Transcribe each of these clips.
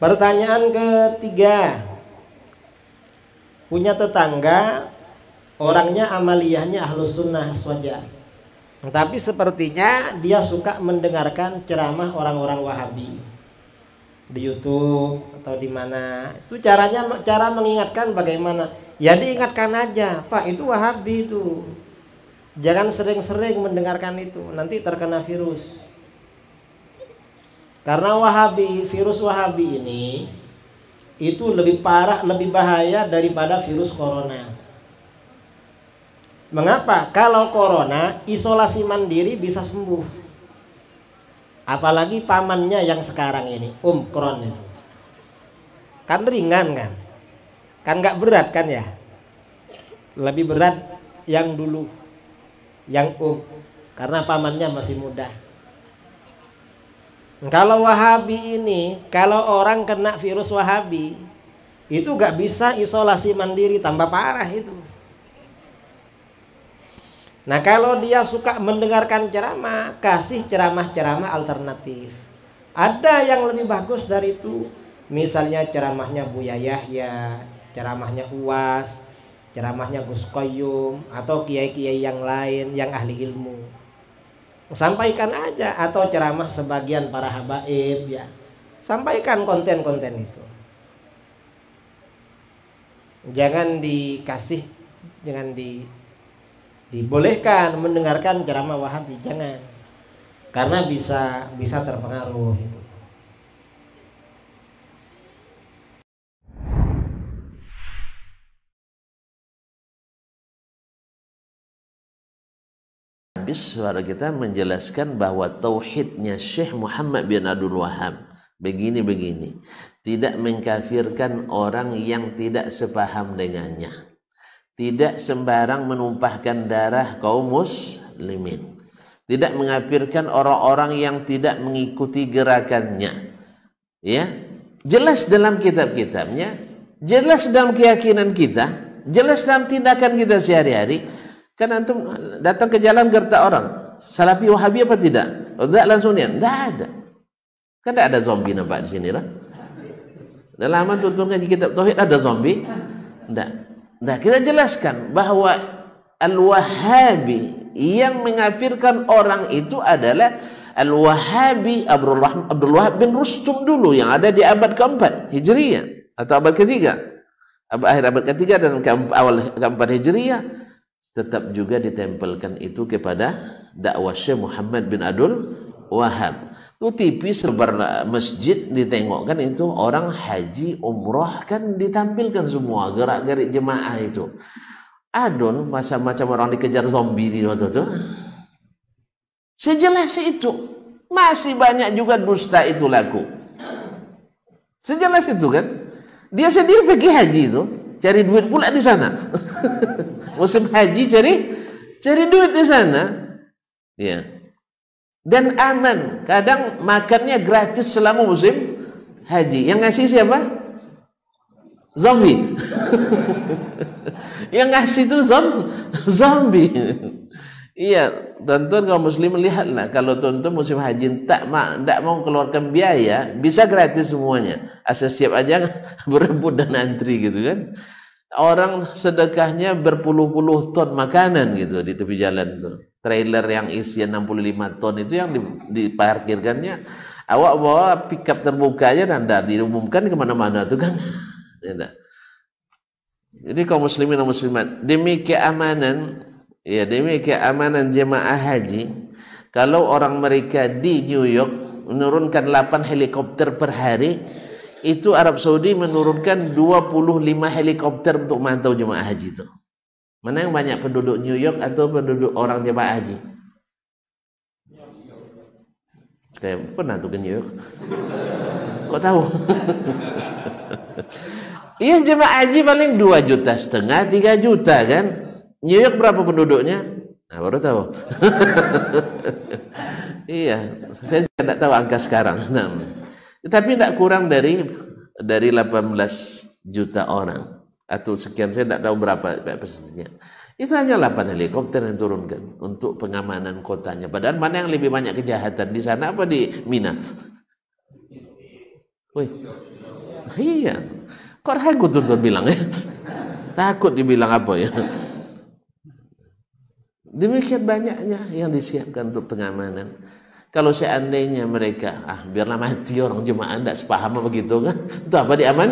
Pertanyaan ketiga. Punya tetangga orangnya amaliyahnya ahlus sunnah saja. Tapi sepertinya dia suka mendengarkan ceramah orang-orang Wahabi di YouTube atau di mana. Itu caranya cara mengingatkan bagaimana? Ya diingatkan aja, Pak, itu Wahabi itu. Jangan sering-sering mendengarkan itu, nanti terkena virus. Karena Wahabi, virus Wahabi ini itu lebih parah, lebih bahaya daripada virus corona. Mengapa? Kalau corona isolasi mandiri bisa sembuh. Apalagi pamannya yang sekarang ini, corona itu. Kan ringan kan? Kan nggak berat kan ya? Lebih berat yang dulu, yang Om karena pamannya masih muda. Kalau Wahabi ini, kalau orang kena virus Wahabi, itu gak bisa isolasi mandiri, tambah parah itu. Nah kalau dia suka mendengarkan ceramah, kasih ceramah-ceramah alternatif. Ada yang lebih bagus dari itu. Misalnya ceramahnya Buya Yahya, ceramahnya Uwas, ceramahnya Gus Koyum, atau kiai-kiai yang lain yang ahli ilmu sampaikan aja atau ceramah sebagian para habaib ya sampaikan konten-konten itu jangan dikasih jangan di dibolehkan mendengarkan ceramah wahabi jangan karena bisa bisa terpengaruh itu habis suara kita menjelaskan bahwa tauhidnya Syekh Muhammad bin Abdul Wahab begini-begini tidak mengkafirkan orang yang tidak sepaham dengannya tidak sembarang menumpahkan darah kaum muslimin tidak mengafirkan orang-orang yang tidak mengikuti gerakannya ya jelas dalam kitab-kitabnya jelas dalam keyakinan kita jelas dalam tindakan kita sehari-hari Kan antum ah, datang ke jalan gerta orang, Salafi Wahabi apa tidak? tidak langsung niat, tidak ada. Kan tidak ada zombie nampak di sini lah. Dalam tuntun ngaji kitab tauhid ada zombie? Tidak. Nah, kita jelaskan bahwa Al-Wahabi yang mengafirkan orang itu adalah Al-Wahabi Abdul, Abdul Wahab bin Rustum dulu yang ada di abad keempat Hijriah atau abad ketiga akhir abad ketiga dan ke awal keempat Hijriah tetap juga ditempelkan itu kepada dakwah Syekh Muhammad bin Abdul Wahab. Itu tipis sebar masjid ditengokkan itu orang haji umroh kan ditampilkan semua gerak-gerik jemaah itu. Adon macam-macam orang dikejar zombie di waktu itu. Sejelas itu masih banyak juga dusta itu laku. Sejelas itu kan. Dia sendiri pergi haji itu cari duit pula di sana. musim haji cari cari duit di sana ya dan aman kadang makannya gratis selama musim haji yang ngasih siapa zombie yang ngasih itu zom zombie iya tonton kalau muslim lihatlah kalau tonton musim haji tak mak tak mau keluarkan biaya bisa gratis semuanya asal siap aja berebut dan antri gitu kan orang sedekahnya berpuluh-puluh ton makanan gitu di tepi jalan tuh. Trailer yang isian 65 ton itu yang diparkirkannya awak bawa pickup terbuka aja dan tidak diumumkan kemana-mana tuh kan. Ya Jadi kaum muslimin dan muslimat demi keamanan ya demi keamanan jemaah haji kalau orang mereka di New York menurunkan 8 helikopter per hari itu Arab Saudi menurunkan 25 helikopter untuk mantau jemaah haji itu. Mana yang banyak penduduk New York atau penduduk orang jemaah haji? Kayak pernah tuh ke New York. Kok tahu? Iya jemaah haji paling 2 juta setengah, 3 juta kan? New York berapa penduduknya? Nah, baru tahu. iya, saya tidak tahu angka sekarang. Nah. Tetapi tidak kurang dari dari 18 juta orang atau sekian saya tidak tahu berapa persisnya. Itu hanya 8 helikopter yang turunkan untuk pengamanan kotanya. Padahal mana yang lebih banyak kejahatan di sana apa di Mina? Wih. Iya. Kok ragu tuh bilang ya? Takut dibilang apa ya? Demikian banyaknya yang disiapkan untuk pengamanan. Kalau seandainya mereka, ah biarlah mati orang jemaah, tidak sepaham apa gitu kan. Itu apa diaman?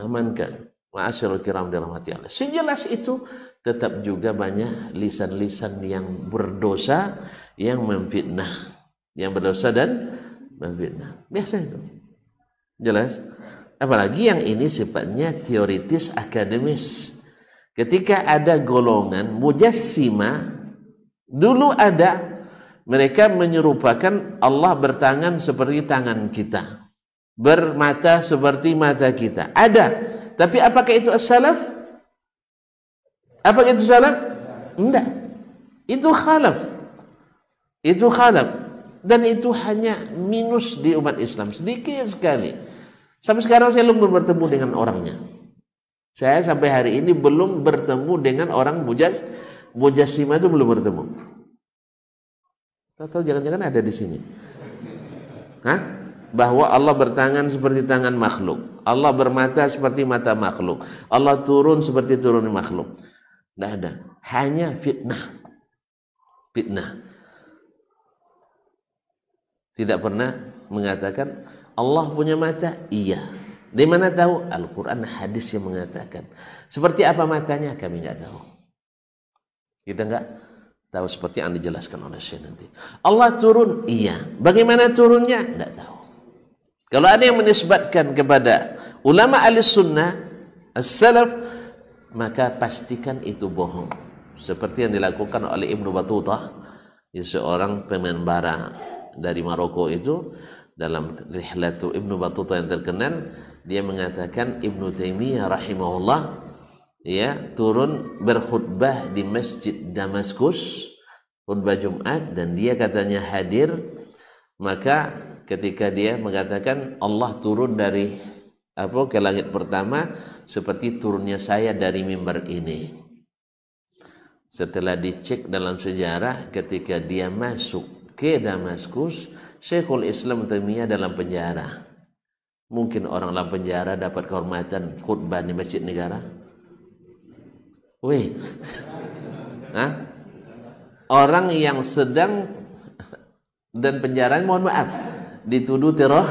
Amankan. Ma'asyarul kiram dirahmati Allah. Sejelas itu tetap juga banyak lisan-lisan yang berdosa yang memfitnah. Yang berdosa dan memfitnah. Biasa itu. Jelas? Apalagi yang ini sifatnya teoritis akademis. Ketika ada golongan mujassima dulu ada mereka menyerupakan Allah bertangan seperti tangan kita. Bermata seperti mata kita. Ada. Tapi apakah itu as-salaf? Apakah itu salaf? Tidak. Itu khalaf. Itu khalaf. Dan itu hanya minus di umat Islam. Sedikit sekali. Sampai sekarang saya belum bertemu dengan orangnya. Saya sampai hari ini belum bertemu dengan orang mujas, mujasima itu belum bertemu. Atau jangan-jangan ada di sini. Hah? Bahwa Allah bertangan seperti tangan makhluk. Allah bermata seperti mata makhluk. Allah turun seperti turun makhluk. Tidak ada. Hanya fitnah. Fitnah. Tidak pernah mengatakan Allah punya mata? Iya. Di mana tahu? Al-Quran hadis yang mengatakan. Seperti apa matanya? Kami nggak tahu. Kita gitu nggak Tahu seperti yang dijelaskan oleh Syekh nanti. Allah turun? Iya. Bagaimana turunnya? Tidak tahu. Kalau ada yang menisbatkan kepada ulama ahli sunnah, as-salaf, maka pastikan itu bohong. Seperti yang dilakukan oleh Ibnu Battuta, ya, seorang pemain bara dari Maroko itu, dalam rihlatu Ibnu Battuta yang terkenal, dia mengatakan Ibnu Taimiyah rahimahullah ya turun berkhutbah di masjid Damaskus khutbah Jumat dan dia katanya hadir maka ketika dia mengatakan Allah turun dari apa ke langit pertama seperti turunnya saya dari mimbar ini setelah dicek dalam sejarah ketika dia masuk ke Damaskus Syekhul Islam Taimiyah dalam penjara mungkin orang dalam penjara dapat kehormatan khutbah di masjid negara Wih. Hah? Orang yang sedang dan penjara mohon maaf dituduh teror.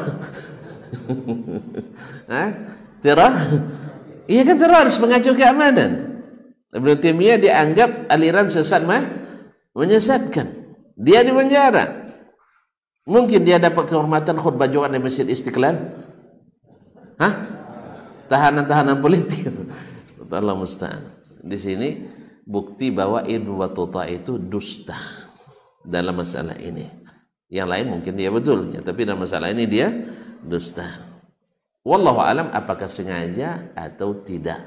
Hah? Teror? Iya kan teror harus mengacu keamanan. Ibnu Taimiyah dianggap aliran sesat mah menyesatkan. Dia di penjara. Mungkin dia dapat kehormatan khutbah Jumat di Masjid Istiqlal. Hah? Tahanan-tahanan politik. Allah musta'an di sini bukti bahwa Ibnu Battuta itu dusta dalam masalah ini. Yang lain mungkin dia betul, ya, tapi dalam masalah ini dia dusta. Wallahu alam apakah sengaja atau tidak.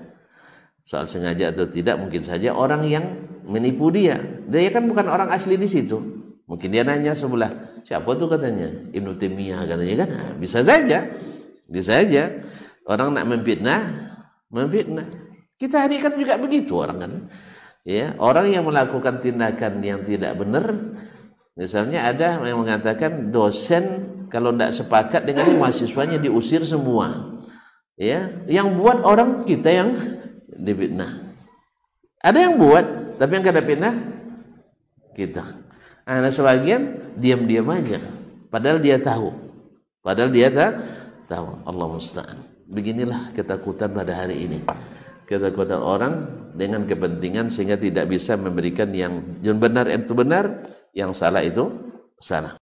Soal sengaja atau tidak mungkin saja orang yang menipu dia. Dia kan bukan orang asli di situ. Mungkin dia nanya sebelah, siapa tuh katanya? Ibnu Taimiyah katanya kan. Nah, bisa saja. Bisa saja orang nak memfitnah, memfitnah kita hari kan juga begitu orang kan. Ya, orang yang melakukan tindakan yang tidak benar misalnya ada yang mengatakan dosen kalau tidak sepakat dengan mahasiswanya diusir semua. Ya, yang buat orang kita yang difitnah. Ada yang buat, tapi yang kena fitnah kita. Ada sebagian diam-diam aja, padahal dia tahu. Padahal dia tak tahu. Allah musta'an. Beginilah ketakutan pada hari ini. Kekuatan orang dengan kepentingan sehingga tidak bisa memberikan yang benar itu benar, yang salah itu salah.